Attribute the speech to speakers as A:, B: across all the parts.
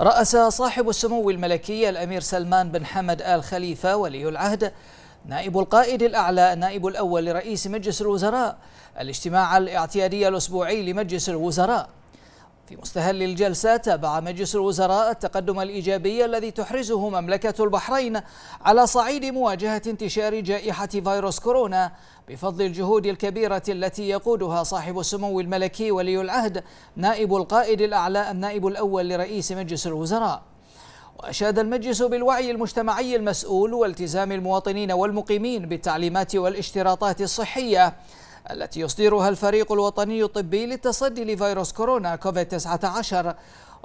A: رأس صاحب السمو الملكي الأمير سلمان بن حمد آل خليفة ولي العهد نائب القائد الأعلى النائب الأول لرئيس مجلس الوزراء الاجتماع الاعتيادي الأسبوعي لمجلس الوزراء في مستهل الجلسة تابع مجلس الوزراء التقدم الإيجابي الذي تحرزه مملكة البحرين على صعيد مواجهة انتشار جائحة فيروس كورونا بفضل الجهود الكبيرة التي يقودها صاحب السمو الملكي ولي العهد نائب القائد الأعلى النائب الأول لرئيس مجلس الوزراء وأشاد المجلس بالوعي المجتمعي المسؤول والتزام المواطنين والمقيمين بالتعليمات والاشتراطات الصحية التي يصدرها الفريق الوطني الطبي للتصدي لفيروس كورونا كوفيد-19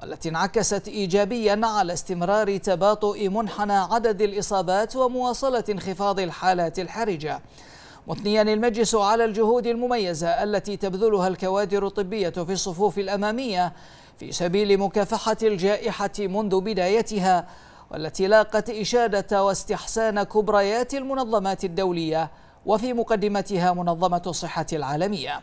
A: والتي انعكست إيجابيا على استمرار تباطؤ منحنى عدد الإصابات ومواصلة انخفاض الحالات الحرجة مثنيا المجلس على الجهود المميزة التي تبذلها الكوادر الطبية في الصفوف الأمامية في سبيل مكافحة الجائحة منذ بدايتها والتي لاقت إشادة واستحسان كبريات المنظمات الدولية وفي مقدمتها منظمة الصحة العالمية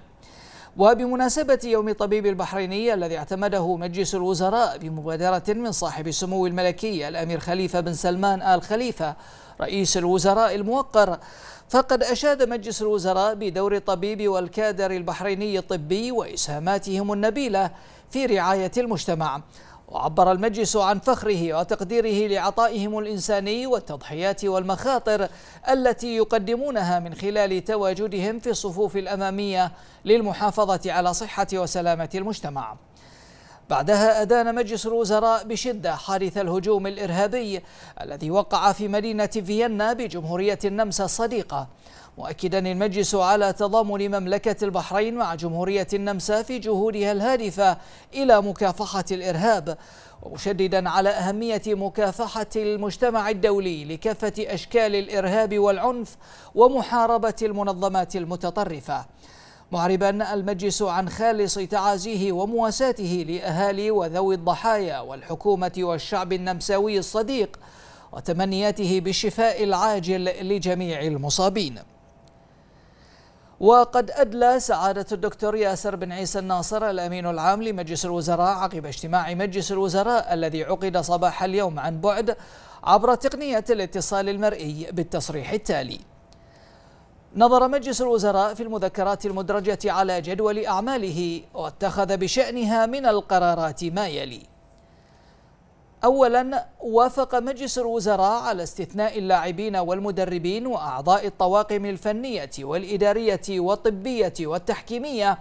A: وبمناسبة يوم الطبيب البحريني الذي اعتمده مجلس الوزراء بمبادرة من صاحب السمو الملكي الأمير خليفة بن سلمان آل خليفة رئيس الوزراء الموقر فقد أشاد مجلس الوزراء بدور الطبيب والكادر البحريني الطبي وإسهاماتهم النبيلة في رعاية المجتمع وعبر المجلس عن فخره وتقديره لعطائهم الإنساني والتضحيات والمخاطر التي يقدمونها من خلال تواجدهم في الصفوف الأمامية للمحافظة على صحة وسلامة المجتمع بعدها أدان مجلس الوزراء بشدة حادث الهجوم الإرهابي الذي وقع في مدينة فيينا بجمهورية النمسا الصديقة مؤكدا المجلس على تضامن مملكة البحرين مع جمهورية النمسا في جهودها الهادفة إلى مكافحة الإرهاب ومشددا على أهمية مكافحة المجتمع الدولي لكافة أشكال الإرهاب والعنف ومحاربة المنظمات المتطرفة معربا المجلس عن خالص تعازيه ومواساته لأهالي وذوي الضحايا والحكومة والشعب النمساوي الصديق وتمنياته بالشفاء العاجل لجميع المصابين وقد أدلى سعادة الدكتور ياسر بن عيسى الناصر الأمين العام لمجلس الوزراء عقب اجتماع مجلس الوزراء الذي عقد صباح اليوم عن بعد عبر تقنية الاتصال المرئي بالتصريح التالي نظر مجلس الوزراء في المذكرات المدرجة على جدول أعماله واتخذ بشأنها من القرارات ما يلي أولا وافق مجلس الوزراء على استثناء اللاعبين والمدربين وأعضاء الطواقم الفنية والإدارية والطبية والتحكيمية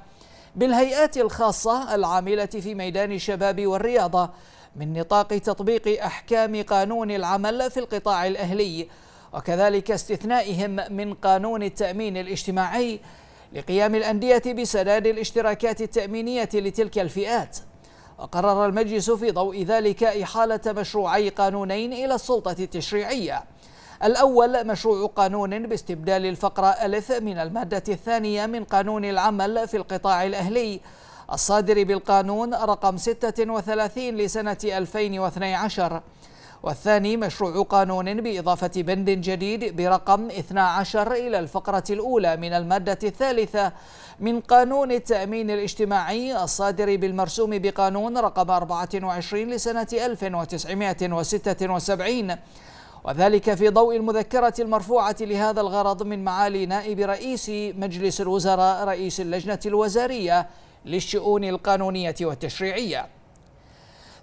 A: بالهيئات الخاصة العاملة في ميدان الشباب والرياضة من نطاق تطبيق أحكام قانون العمل في القطاع الأهلي وكذلك استثنائهم من قانون التأمين الاجتماعي لقيام الأندية بسداد الاشتراكات التأمينية لتلك الفئات وقرر المجلس في ضوء ذلك إحالة مشروعي قانونين إلى السلطة التشريعية الأول مشروع قانون باستبدال الفقرة ألف من المادة الثانية من قانون العمل في القطاع الأهلي الصادر بالقانون رقم 36 لسنة 2012 والثاني مشروع قانون بإضافة بند جديد برقم 12 إلى الفقرة الأولى من المادة الثالثة من قانون التأمين الاجتماعي الصادر بالمرسوم بقانون رقم 24 لسنة 1976 وذلك في ضوء المذكرة المرفوعة لهذا الغرض من معالي نائب رئيس مجلس الوزراء رئيس اللجنة الوزارية للشؤون القانونية والتشريعية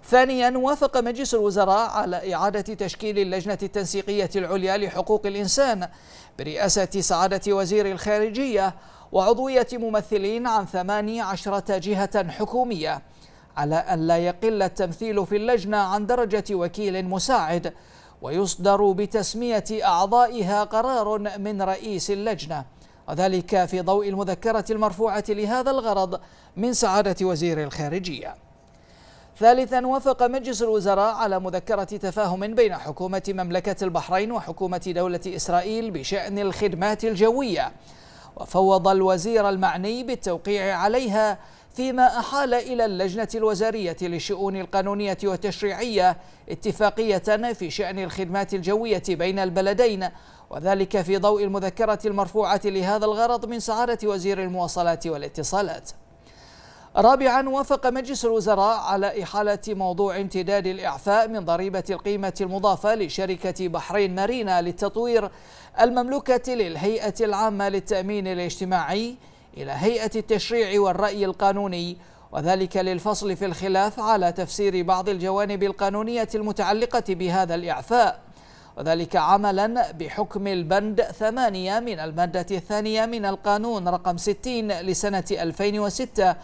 A: ثانيا وافق مجلس الوزراء على إعادة تشكيل اللجنة التنسيقية العليا لحقوق الإنسان برئاسة سعادة وزير الخارجية وعضوية ممثلين عن ثماني عشرة جهة حكومية على أن لا يقل التمثيل في اللجنة عن درجة وكيل مساعد ويصدر بتسمية أعضائها قرار من رئيس اللجنة وذلك في ضوء المذكرة المرفوعة لهذا الغرض من سعادة وزير الخارجية ثالثا وافق مجلس الوزراء على مذكرة تفاهم بين حكومة مملكة البحرين وحكومة دولة إسرائيل بشأن الخدمات الجوية وفوض الوزير المعني بالتوقيع عليها فيما أحال إلى اللجنة الوزارية للشؤون القانونية والتشريعية اتفاقية في شأن الخدمات الجوية بين البلدين وذلك في ضوء المذكرة المرفوعة لهذا الغرض من سعادة وزير المواصلات والاتصالات رابعا وافق مجلس الوزراء على إحالة موضوع امتداد الإعفاء من ضريبة القيمة المضافة لشركة بحرين مارينا للتطوير المملوكة للهيئة العامة للتأمين الاجتماعي إلى هيئة التشريع والرأي القانوني وذلك للفصل في الخلاف على تفسير بعض الجوانب القانونية المتعلقة بهذا الإعفاء وذلك عملا بحكم البند ثمانية من المادة الثانية من القانون رقم 60 لسنة 2006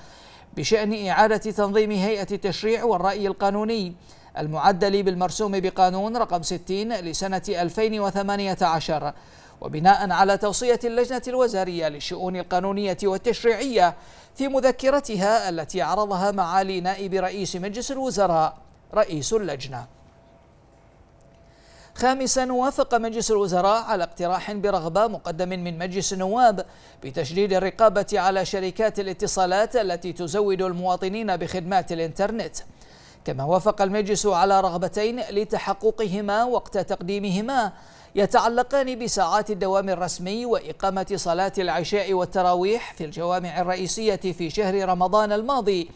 A: بشأن إعادة تنظيم هيئة التشريع والرأي القانوني المعدل بالمرسوم بقانون رقم 60 لسنة 2018 وبناء على توصية اللجنة الوزارية للشؤون القانونية والتشريعية في مذكرتها التي عرضها معالي نائب رئيس مجلس الوزراء رئيس اللجنه خامسا وافق مجلس الوزراء على اقتراح برغبة مقدم من مجلس النواب بتشديد الرقابة على شركات الاتصالات التي تزود المواطنين بخدمات الإنترنت كما وافق المجلس على رغبتين لتحققهما وقت تقديمهما يتعلقان بساعات الدوام الرسمي وإقامة صلاة العشاء والتراويح في الجوامع الرئيسية في شهر رمضان الماضي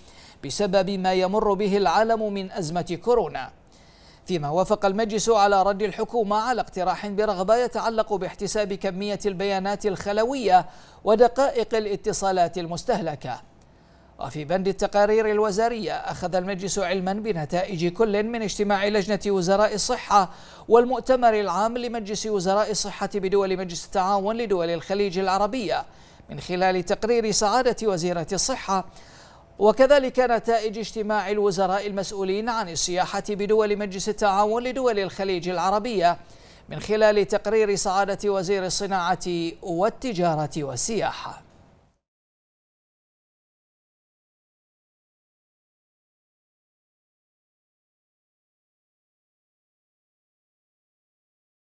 A: بسبب ما يمر به العالم من أزمة كورونا فيما وافق المجلس على رد الحكومة على اقتراح برغبة يتعلق باحتساب كمية البيانات الخلوية ودقائق الاتصالات المستهلكة وفي بند التقارير الوزارية أخذ المجلس علما بنتائج كل من اجتماع لجنة وزراء الصحة والمؤتمر العام لمجلس وزراء الصحة بدول مجلس التعاون لدول الخليج العربية من خلال تقرير سعادة وزيرة الصحة وكذلك نتائج اجتماع الوزراء المسؤولين عن السياحة بدول مجلس التعاون لدول الخليج العربية من خلال تقرير سعادة وزير الصناعة والتجارة والسياحة